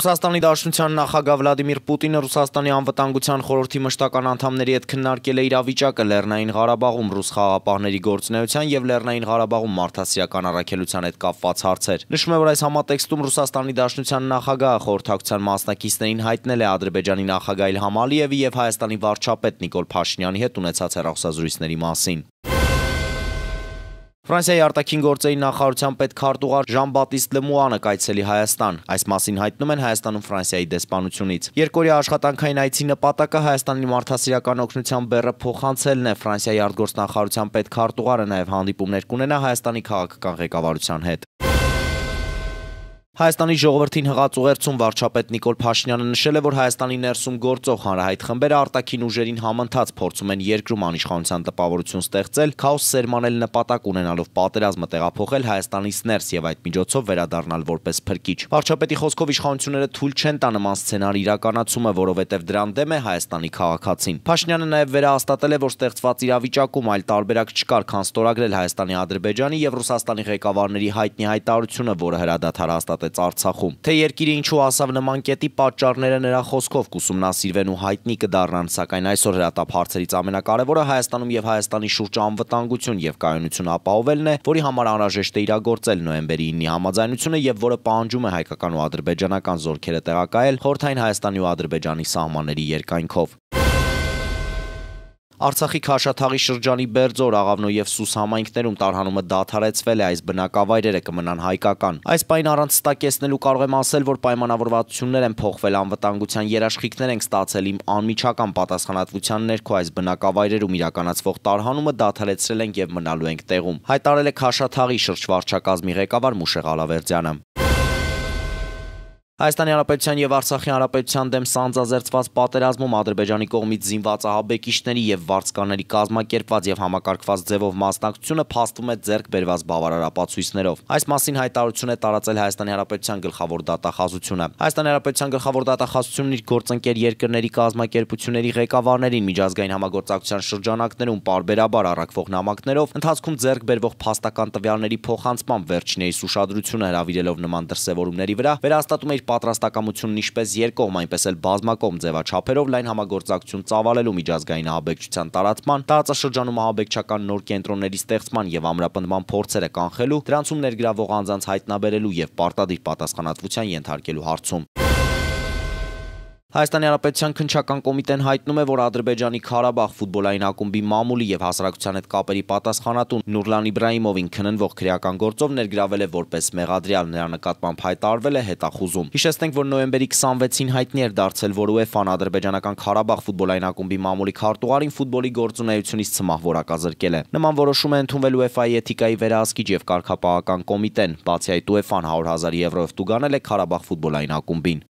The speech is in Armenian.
Ռուսաստանի Դաշնության նախագահ Վլադիմիր Պուտինը Ռուսաստանի անվտանգության խորհրդի մշտական անդամների հետ քննարկել է իրավիճակը Լեռնային Ղարաբաղում ռուս խաղապահների գործունեության եւ Լեռնային Ղարաբաղում մարդասիրական առաքելության հետ կապված հարցեր։ Նշվում է, որ այս համատեքստում Ռուսաստանի Դաշնության նախագահը խորհրդակցության մասնակիցներին հայտնել է Ադրբեջանի նախագահ Իլհամ Ալիևի եւ Հայաստանի վարչապետ Նիկոլ Փաշինյանի հետ ունեցած հեռախոսազրույցների մասին։ Ֆրանսիայի արտաքին գործերի նախարարության պետ քարտուղար Ժան Բատիստ Լեմուանը կայցելի Հայաստան։ Այս մասին հայտնում են Հայաստանում Ֆրանսիայի դեսպանությունից։ Երկօրյա աշխատանքային այցի նպատակը Հայաստանի մարդասիրական օգնության բեռը փոխանցելն է։ Ֆրանսիայի արտգործնախարարության պետ քարտուղարը նաև հանդիպումներ կունենա Հայաստանի քաղաքական ղեկավարության հետ։ Հայաստանի ժողովրդին հղած ուղերձում վարչապետ Նիկոլ Փաշինյանը նշել է, որ Հայաստանի ներսում գործող հանրահայտ խմբերը արտաքին ուժերին համընթաց փորձում են երկրում անիշխանության տպավորություն ստեղծել, քաոս սերմանել նպատակ ունենալով պատերազմը տեղափոխել Հայաստանից ներս եւ այդ միջոցով վերադառնալ որպես փրկիչ։ Վարչապետի խոսքով իշխանությունները թույլ չեն տա նման սցենարի իրականացումը, որովհետեւ դրան դեմ է Հայաստանի քաղաքացին։ Փաշինյանը նաեւ վերահաստատել է, որ ստեղծված իրավիճակում այլ տարբերակ չկար, քան ստորագրել Հայաստանի, Ադրբեջանի եւ Ռուսաստանի ղեկավարների հայտնի հայտարարությունը, որը հրադադար հաստատ հաստատեց Արցախում։ Թե երկիրը ինչու ասավ նման կետի պատճառները նրա խոսքով կուսումնասիրվեն ու հայտնի կդառնան, սակայն այսօր հրատապ հարցերից ամենակարևորը Հայաստանում եւ Հայաստանի շուրջ անվտանգություն եւ կայունություն ապահովելն է, որի համար անհրաժեշտ է իրագործել նոեմբերի 9-ի համաձայնությունը եւ որը պահանջում է հայկական ու ադրբեջանական զորքերը տեղակայել խորթային Հայաստանի ու Ադրբեջանի սահմանների երկայնքով։ Արցախի Քաշաթաղի շրջանի Բերձոր, Աղավնո եւ Սուս համայնքներում տարհանումը դադարեցվել է, այս բնակավայրերը կմնան հայկական։ Այս պայն առանց ստակեսնելու կարող եմ ասել, որ պայմանավորվածություններ են փոխվել, անվտանգության երաշխիքներ ենք ստացել իմ անմիջական պատասխանատվության ներքո այս բնակավայրերում իրականացվող տարհանումը դադարեցրել ենք եւ մնալու ենք տեղում։ Հայտարել է Քաշաթաղի շրջվարչակազմի ղեկավար Մուշեղ Ալավերդյանը։ Հայաստանի Հանրապետության եւ Արցախի Հանրապետության դեմ սանձազերծված պատերազմում Ադրբեջանի կողմից զինված ահաբեկիչների եւ վարձկաների կազմակերպված եւ համակարգված ձևով մասնակցությունը փաստում է ձեռք բերված բավարար ապացույցներով։ Այս մասին հայտարարություն է տարածել Հայաստանի Հանրապետության գլխավոր դատախազությունը։ Հայաստանի Հանրապետության գլխավոր դատախազությունն իր գործընկեր երկրների կազմակերպությունների ղեկավարներին միջազգային համագործակցության շրջանակներում parberabar առաքվող նամակներով ընթացքում ձեռք բերվող փաստական տվյալների փոխանցման վերջինիս ուշադրությունը հրավիրելով նման դրսևորումների վրա վերահաստատում է իր պատրաստակամությունն ինչպես երկողմ, այնպես էլ բազմակողմ ձևաչափերով լայն համագործակցություն ծավալելու միջազգային ահաբեկչության տարածման, տարածաշրջանում ահաբեկչական նոր կենտրոնների ստեղծման եւ ամրապնդման փորձերը կանխելու, դրանցում ներգրավող անձանց հայտնաբերելու եւ պարտադիր պատասխանատվության ենթարկելու հարցում։ Հայաստանի Հանրապետության քնչական կոմիտեն հայտնում է, որ Ադրբեջանի Ղարաբաղ ֆուտբոլային ակումբի մամուլի եւ հասարակության հետ կապերի պատասխանատուն Նուրլան Իբրահիմովին քննվող քրեական գործով ներգրավել է որպես մեղադրյալ, նրա նկատմամբ հայտարարվել է հետախուզում։ Հիշեցնենք, որ նոյեմբերի 26-ին հայտնի էր դարձել, որ UEFA-ն Ադրբեջանական Ղարաբաղ ֆուտբոլային ակումբի մամուլի քարտուղարին ֆուտբոլի գործունեությունից ցմահ որակազրկել է։ Նման որոշում է ընդունվել UEFA-ի էթիկայի վերահսկիչ եւ կարգապահական կոմիտեն, բացի այդ UEFA-ն 100 000 եվրո տուգանել է Ղարաբաղ ֆուտբոլային ակումբին։